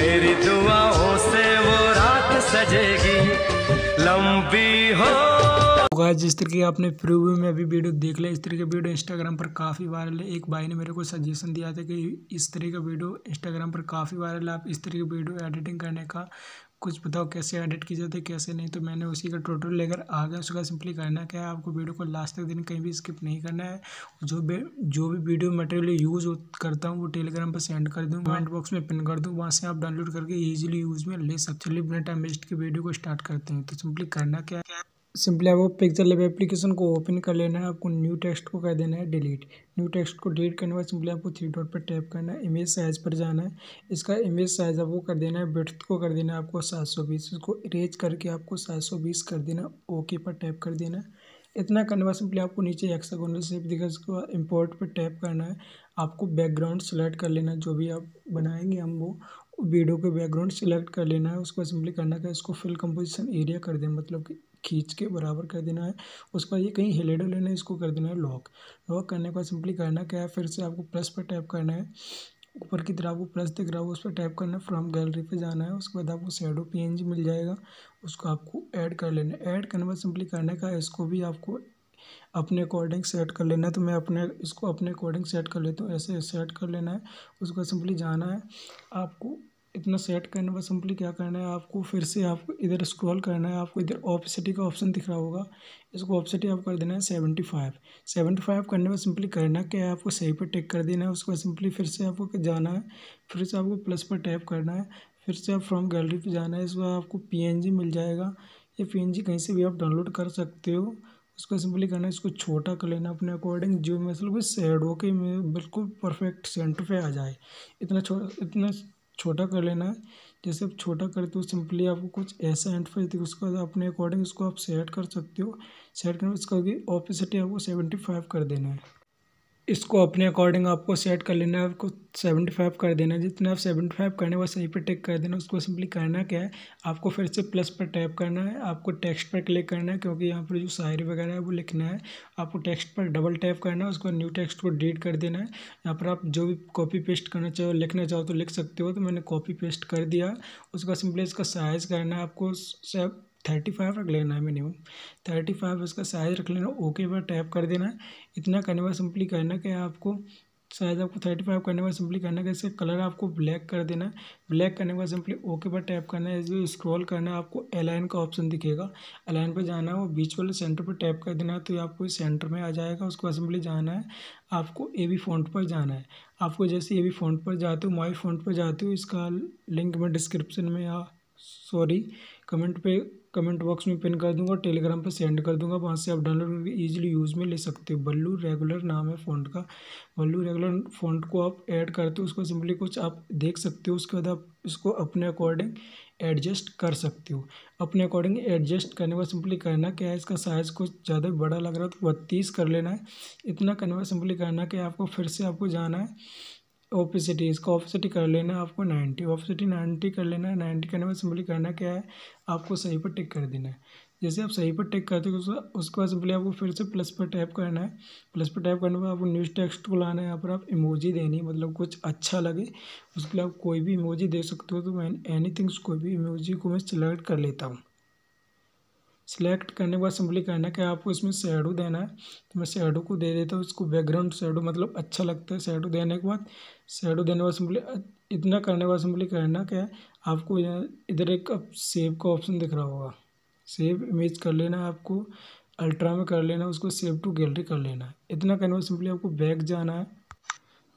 मेरी दुआओं से वो रात सजेगी लंबी हो गाइस जिस तरीके की आपने प्रीव्यू में अभी वीडियो देख लिया इस तरह वीडियो इंस्टाग्राम पर काफ़ी वायरल है एक भाई ने मेरे को सजेशन दिया था कि इस तरह का वीडियो इंस्टाग्राम पर काफ़ी वायरल है आप इस तरह की वीडियो एडिटिंग करने का कुछ बताओ कैसे एडिट की जाती है कैसे नहीं तो मैंने उसी का टोटल लेकर आ गया उसका सिंपली करना क्या है आपको वीडियो को लास्ट तक दिन कहीं भी स्किप नहीं करना है जो भी जो भी वीडियो मटेरियल यूज़ करता हूँ वो टेलीग्राम पर सेंड कर दूँ कमेंट बॉक्स में पिन कर दूँ वहाँ से आप डाउनलोड करके ईजिली यूज़ में ले सकते हो बिना टाइम वेस्ट की वीडियो को स्टार्ट करते हैं तो सिंपली करना क्या है सिंपली आपको पिक्चर लेब एप्लीकेशन को ओपन कर लेना है आपको न्यू टेक्स्ट को कर देना है डिलीट न्यू टेक्स्ट को डिलीट करने के बाद सिंपली आपको थ्री डॉट पर टैप करना है इमेज साइज़ पर जाना है इसका इमेज साइज़ आपको कर देना है ब्रथ को कर देना है आपको सात सौ बीस इसको इरेज करके आपको सात सौ बीस कर देना ओके पर टैप कर देना इतना करने बाद सिंपली आपको नीचे एक्सागोनल शेप दिखा उसके बाद इम्पोर्ट पर टैप करना है आपको बैकग्राउंड सेलेक्ट कर लेना है जो भी आप बनाएंगे हम वो वीडियो के बैकग्राउंड सेलेक्ट कर लेना है उसको सिंपली करना है इसको फिल कंपोजिशन एरिया कर दें मतलब कि खींच के बराबर कर देना है उसके बाद ये कहीं हिलेडो लेना है इसको कर देना है लॉक लॉक करने के बाद सिंपली करना क्या है फिर से आपको प्लस पर टैप करना है ऊपर की तरफ आपको प्लस दिख रहा है उस पर टैप करना है फ्रॉम गैलरी पे जाना है उसके बाद आपको सैडो पी मिल जाएगा उसको आपको ऐड कर लेना है ऐड करने के बाद सिंपली करने का इसको भी आपको अपने अकॉर्डिंग सेट कर लेना है तो मैं अपने इसको अपने अकॉर्डिंग सेट कर लेता हूँ ऐसे सेट कर लेना है उसको सिंपली जाना है आपको इतना सेट करने पर सिंपली क्या करना है आपको फिर से आपको इधर स्क्रॉल करना है आपको इधर ऑपसिटी का ऑप्शन दिख रहा होगा इसको ऑपसिटी आप कर देना है सेवेंटी फाइव सेवेंटी फाइव करने पर सिंपली करना क्या है आपको सही पर टिक कर देना है उसके बाद सिंपली फिर से आपको जाना है फिर से आपको प्लस पर टैप करना है फिर से आप फ्रॉम गैलरी पर जाना है इसमें आपको पी मिल जाएगा ये पी कहीं से भी आप डाउनलोड कर सकते हो उसको सिंपली करना है इसको छोटा कर लेना अपने अकॉर्डिंग जो मतलब हो के बिल्कुल परफेक्ट सेंटर पे आ जाए इतना छोटा इतना छोटा कर लेना है जैसे आप छोटा करते हो सिंपली आपको कुछ ऐसा एंड फाइव दिखे उसके बाद अपने अकॉर्डिंग उसको आप सेट कर सकते हो सेट करना इसका ओपेसिटी आपको सेवेंटी फाइव कर देना है इसको अपने अकॉर्डिंग आपको सेट कर लेना है आपको सेवेंटी फाइव कर देना है जितना आप सेवेंटी फाइव करने वो सही पे टिक कर देना उसको सिंपली करना क्या है आपको फिर से प्लस पर टैप करना है आपको टेक्स्ट पर क्लिक करना है क्योंकि यहाँ पर जो शायरी वगैरह है वो लिखना है आपको टेक्स्ट पर डबल टैप करना है उसको न्यू टेक्स्ट को डिलीट कर देना है यहाँ पर आप जो भी कॉपी पेस्ट करना चाहो लिखना चाहो तो लिख सकते हो तो मैंने कॉपी पेस्ट कर दिया उसका सिंपली इसका साइज़ करना है आपको थर्टी फाइव रख लेना है मिनिमम थर्टी फाइव इसका साइज़ रख लेना ओके पर टैप कर देना है इतना करने बाद सिंपली करना कि आपको साइज़ आपको थर्टी फाइव करने बाद सिंपली करना है इसका कलर आपको ब्लैक कर देना है ब्लैक करने बाद सिंपली ओके पर टैप करना है इसलिए स्क्रॉल करना है आपको अलाइन का ऑप्शन दिखेगा अलाइन पर जाना है और बीच वाले सेंटर पर टैप कर देना है तो आपको सेंटर में आ जाएगा उसके बाद सिंपली जाना है आपको ए बी फोन पर जाना है आपको जैसे ए बी फोन पर जाते हो माई फोन पर जाते हो इसका लिंक मैं डिस्क्रिप्शन में या सॉरी कमेंट पे कमेंट बॉक्स में पिन कर दूंगा टेलीग्राम पे सेंड कर दूंगा वहाँ से आप डाउनलोड ईजिली यूज़ में ले सकते हो बल्लू रेगुलर नाम है फ़ॉन्ट का बल्लू रेगुलर फ़ॉन्ट को आप ऐड करते हो उसको सिंपली कुछ आप देख सकते हो उसके बाद आप इसको अपने अकॉर्डिंग एडजस्ट कर सकते हो अपने अकॉर्डिंग एडजस्ट करने का सिंपली करना क्या है इसका साइज़ कुछ ज़्यादा बड़ा लग रहा है तो बत्तीस कर लेना है इतना करने का सिंपली करना कि आपको फिर से आपको जाना है ओपिसिटी इसका ऑफिसिटी कर लेना है आपको नाइन्टी ऑफिसिटी नाइन्टी कर लेना है नाइन्टी करने में सिंपली करना क्या है आपको सही पर टिक कर देना है जैसे आप सही पर टिक करते हो तो उसके बाद सिंपली आपको फिर से प्लस पर टैप करना है प्लस पर टैप करने पर आपको न्यूज़ टेक्स्ट को लाना है यहाँ पर आप इमोजी देनी है मतलब कुछ अच्छा लगे उसके लिए आप कोई भी इमोजी दे सकते हो तो मैं एनी थिंग्स कोई भी इमोजी को मैं सिलेक्ट कर लेता हूँ सिलेक्ट करने के बाद सिंपली कहना है कि आपको इसमें शेडो देना है तो मैं शेडो को दे देता हूँ इसको बैकग्राउंड शेडो मतलब अच्छा लगता है शेडो देने के बाद शेडो देने के बाद सिंपली इतना करने के बाद सिंपली करना क्या है आपको इधर एक सेव का ऑप्शन दिख रहा होगा सेव इमेज कर लेना है आपको अल्ट्रा में कर लेना है उसको सेव टू गैलरी कर लेना है इतना करने में सिंपली आपको बैक जाना है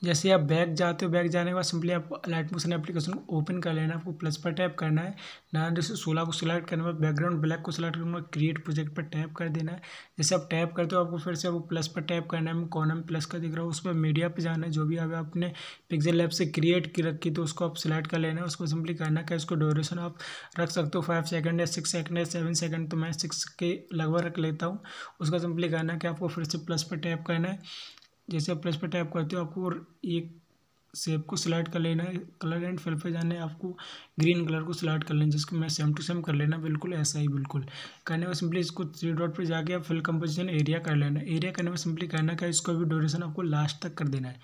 जैसे आप बैक जाते हो बैक जाने के बाद सिंपली आपको अलाइट मोशन एप्लीकेशन को ओपन कर लेना आपको प्लस पर टैप करना है ना जैसे सोलह को सिलेक्ट करने पर बैकग्राउंड ब्लैक को सिलेक्ट करने पर क्रिएट प्रोजेक्ट पर टैप कर देना है जैसे आप टैप करते हो आपको फिर से आपको प्लस पर टैप करना है कॉनम प्लस का दिख रहा है उस पर मीडिया पर जाना है जो भी आप आपने पिक्जल लैब से क्रिएट की रखी तो उसको आप सिलेक्ट कर लेना है उसको सिंपली करना क्या उसको ड्यूरेशन आप रख सकते हो फाइव सेकंड या सिक्स सेकंड या सेवन सेकंड तो मैं सिक्स के लगभग रख लेता हूँ उसका सिंपली करना कि आपको फिर से प्लस पर टैप करना है जैसे आप प्लस पर टैप करते हो आपको एक सेप को सिलेक्ट कर लेना है कलर एंड फिल पर जाना है आपको ग्रीन कलर को सिलेक्ट कर लेना जिसको मैं सेम टू सेम कर लेना बिल्कुल ऐसा ही बिल्कुल करने में सिंपली इसको थ्री डॉट पर जाके आप फिल कंपोजिशन एरिया कर लेना एरिया करने में सिंपली करना का इसको भी ड्यूरेशन आपको लास्ट तक कर देना है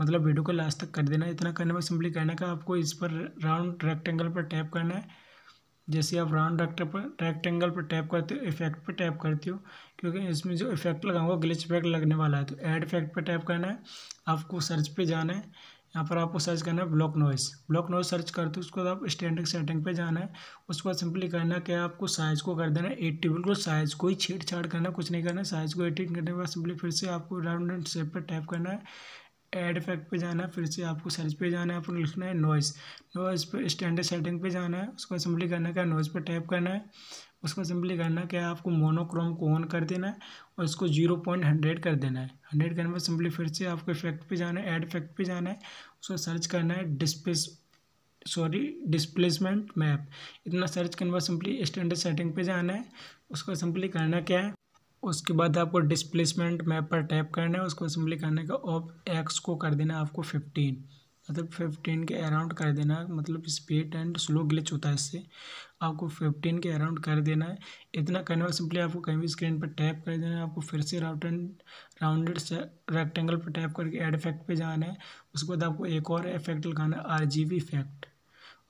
मतलब वीडियो को लास्ट तक कर देना है इतना करने में सिंपली करना का आपको इस पर राउंड रेक्टेंगल पर टैप करना है जैसे आप राउंड रेक्टर पर रेक्टेंगल पर टैप करते हो इफेक्ट पर टैप करते हो क्योंकि इसमें जो इफेक्ट लगा हुआ ग्लिच इफेक्ट लगने वाला है तो ऐड इफेक्ट पर टैप करना है आपको सर्च पे जाना है यहाँ पर आपको सर्च करना है block noise block noise search करते हो उसके बाद आप स्टैंडिंग सेटिंग पे जाना है उसके बाद सिंपली करना क्या आपको साइज़ को कर देना है एट्टी बिल्कुल साइज़ को ही छेड़छाड़ करना कुछ नहीं करना साइज़ को एडिट करने के बाद सिंपली फिर से आपको राउंड एंड शेप पर टैप करना है एड इफेक्ट पे जाना है फिर से आपको सर्च पे जाना है आपको लिखना है नॉइस नॉइस पे स्टैंडर्ड सेटिंग पे जाना है उसको सिंपली करना क्या नॉइस पे टैप करना है उसको सिंपली करना क्या आपको मोनोक्रोम को ऑन कर देना है और इसको जीरो पॉइंट हंड्रेड कर देना है हंड्रेड करने पर सिंपली फिर से आपको इफेक्ट पे जाना है एड इफेक्ट पे जाना है उसको सर्च करना है डिस्प्लेस सॉरी डिस्प्लेसमेंट मैप इतना सर्च करने पर सिंपली स्टैंडर्ड सेटिंग पे जाना है उसको सिंपली करना क्या है उसके बाद आपको डिस्प्लेसमेंट मैप पर टैप करना है उसको सिंपली करने का ऑफ एक्स को कर देना आपको फिफ्टीन मतलब फिफ्टीन के अराउंड कर देना मतलब स्पीड एंड स्लो ग्लिच होता है इससे आपको फिफ्टीन के अराउंड कर देना है इतना करने में सिंपली आपको कहीं भी स्क्रीन पर टैप कर देना है आपको फिर से एंड राउंडेड रेक्टेंगल पर टैप करके एड इफेक्ट पे जाना है उसके बाद आपको एक और इफेक्ट लगाना है आर इफेक्ट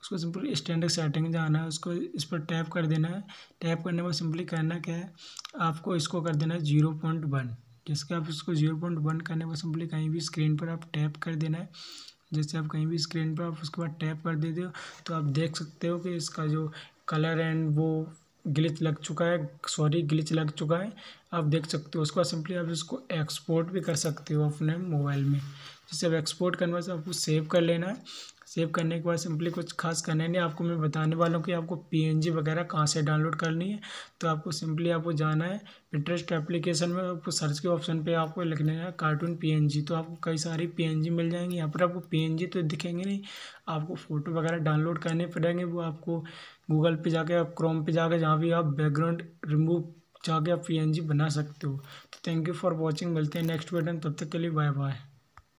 उसको सिंपली स्टैंडर्ड सेटिंग जाना है उसको इस पर टैप कर देना है टैप करने में सिंपली करना क्या है आपको इसको कर देना है जीरो पॉइंट वन जैसे आप इसको जीरो पॉइंट वन करने में सिंपली कहीं भी स्क्रीन पर आप टैप कर देना है जैसे आप कहीं भी स्क्रीन पर आप उसके बाद टैप कर देते हो तो आप देख सकते हो कि इसका जो कलर एंड वो ग्लिच लग चुका है सॉरी ग्लिच लग चुका है आप देख सकते हो उसके बाद सिंपली आप इसको एक्सपोर्ट भी कर सकते हो अपने मोबाइल में जैसे आप एक्सपोर्ट करने से आपको सेव कर लेना है सेव करने के बाद सिंपली कुछ खास करना नहीं आपको मैं बताने वाला हूँ कि आपको पीएनजी वगैरह कहाँ से डाउनलोड करनी है तो आपको सिंपली आपको जाना है इंटरेस्ट एप्लीकेशन में आपको सर्च के ऑप्शन पे आपको लिखना है कार्टून पीएनजी तो आपको कई सारी पीएनजी मिल जाएंगी यहाँ पर आपको पीएनजी तो दिखेंगे नहीं आपको फ़ोटो वगैरह डाउनलोड करने पड़ेंगे वो आपको गूगल पर जाकर आप क्रोम पर जाकर जहाँ भी आप बैकग्राउंड रिमूव जाके आप पी बना सकते हो तो थैंक यू फॉर वॉचिंग मिलते हैं नेक्स्ट वीडियो तब तक के लिए बाय बाय